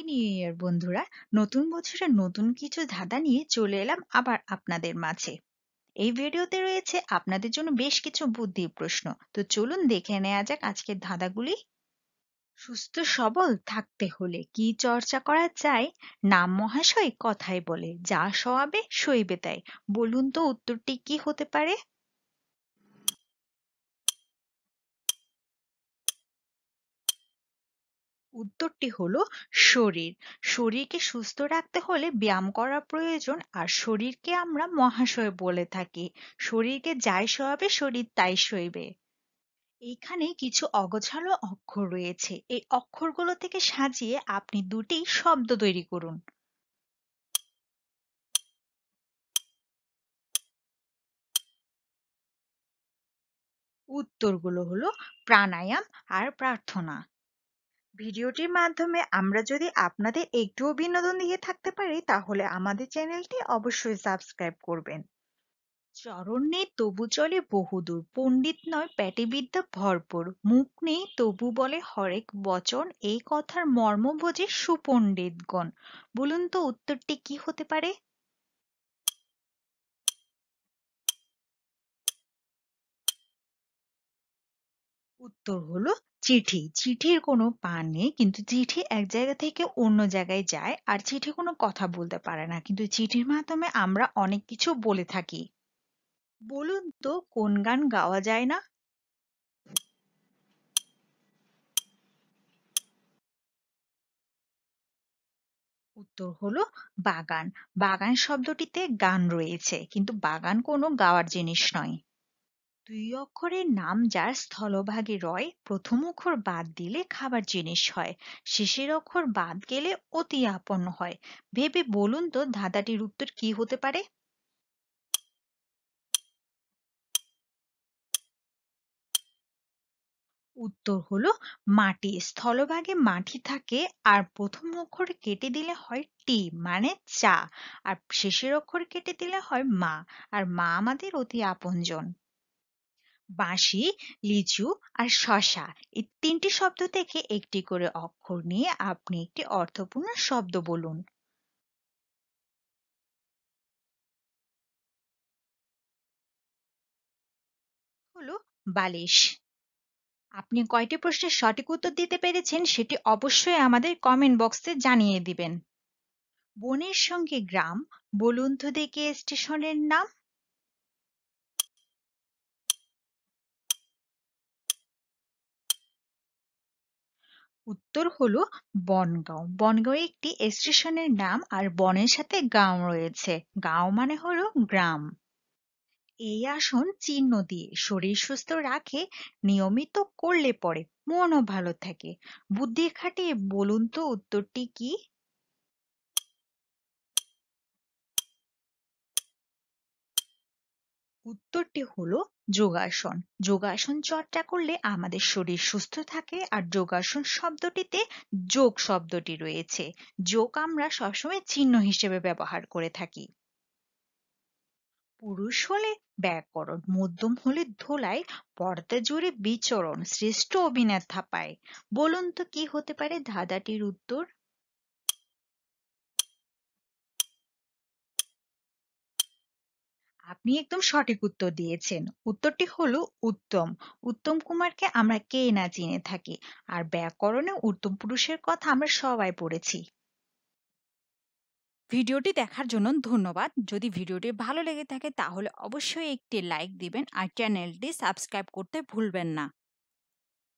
Happy new year বন্ধুরা নতুন বছরে নতুন কিছু ধাঁধা নিয়ে চলে এলাম আবার আপনাদের মাঝে এই ভিডিওতে রয়েছে আপনাদের জন্য বেশ কিছু বুদ্ধি প্রশ্ন তো চলুন দেখে নেওয়া যাক আজকের ধাঁধাগুলি সুস্থ সবল থাকতে হলে কি চর্চা করা যায় নাম মহাশয় কথায় বলে যা সওয়াবে সইবে তাই বলুন তো উত্তরটি কি হতে পারে উত্তরটি হলো শরীর শরীরকে সুস্থ রাখতে হলে ব্যায়াম করা প্রয়োজন আর শরীরকে আমরা মহাশয় বলে থাকি শরীরকে যাই সয়াবে শরীর তাই সইবে এইখানে কিছু অগোছালো অক্ষর রয়েছে এই অক্ষরগুলো থেকে সাজিয়ে আপনি দুটি শব্দ তৈরি করুন উত্তরগুলো হলো প্রাণায়াম আর প্রার্থনা ভিডিওটির মাধ্যমে আমরা যদি আপনাদের একটুও বিনোদন দিয়ে থাকতে পারি তাহলে আমাদের চ্যানেলটি অবশ্যই সাবস্ক্রাইব করবেন চরণ নেই তবু চলে বহুদূর পণ্ডিত নয় প্যাটিবিদ্যা ভরপুর মুখ নেই তবু বলে হরেক বচন এই কথার মর্ম বোঝে সুপণ্ডিতগণ বলুন তো উত্তরটি কি হতে পারে উত্তর হলো চিঠি। চিঠির কোনো পা নেই কিন্তু চিঠি এক জায়গা থেকে অন্য জায়গায় যায় আর চিঠি কোনো কথা বলতে পারে না কিন্তু চিঠির মাধ্যমে আমরা অনেক কিছু বলে থাকি। বলুন তো কোন গান গাওয়া যায় না? উত্তর হলো বাগান। বাগান শব্দটিতে গান রয়েছে কিন্তু বাগান কোনো গাওয়ার জিনিস নয়। দুই অক্ষরের নাম যার স্থলভাগে রয় প্রথম অক্ষর বাদ দিলে খাবার জিনিস হয় শেষের অক্ষর বাদ গেলে অতি আপন হয় ভেবে বলুন তো ধাঁধাটির উত্তর কি হতে পারে উত্তর হলো মাটি স্থলভাগে মাটি থাকে আর প্রথম অক্ষর কেটে দিলে হয় টি মানে চা আর শেষের অক্ষর কেটে দিলে হয় মা আর মা আমাদের অতি আপনজন বাঁশি, লিচু আর শসা এই তিনটি শব্দ থেকে একটি করে অক্ষর নিয়ে আপনি একটি অর্থপূর্ণ শব্দ বলুন। হলো বালিশ। আপনি কয়টি প্রশ্নের সঠিক উত্তর দিতে পেরেছেন সেটি অবশ্যই আমাদের কমেন্ট বক্সে জানিয়ে দিবেন। বনের সঙ্গে গ্রাম বলুন তো দেখি স্টেশনের নাম? উত্তর হলো বনগাঁও বনগাঁও একটি স্টেশনের নাম আর বনের সাথে গাঁও রয়েছে গাঁও মানে হলো গ্রাম এই আসন চিহ্ন দিয়ে শরীর সুস্থ রাখে নিয়মিত করলে পরে মনও ভালো থাকে বুদ্ধি খাটিয়ে বলুন তো উত্তরটি কি উত্তরটি হলো যোগাসন যোগাসন চর্চা করলে আমাদের শরীর সুস্থ থাকে আর যোগাসন শব্দটিতে যোগ শব্দটি রয়েছে যোগ আমরা সবসময় চিহ্ন হিসেবে ব্যবহার করে থাকি পুরুষ হলে ব্যাকরণ মধ্যম হলে ধোলাই পর্দা জুড়ে বিচরণ শ্রেষ্ঠ অভিনেতা পায় বলুন তো কি হতে পারে ধাঁধাটির উত্তর আপনি একদম সঠিক উত্তর দিয়েছেন। উত্তরটি হলো উত্তম। উত্তম কুমারকে আমরা কে না চিনে থাকি। আর ব্যাকরণে উত্তম পুরুষের কথা আমরা সবাই পড়েছি। ভিডিওটি দেখার জন্য ধন্যবাদ। যদি ভিডিওটি ভালো লেগে থাকে তাহলে অবশ্যই একটি লাইক দিবেন আর চ্যানেলটি সাবস্ক্রাইব করতে ভুলবেন না।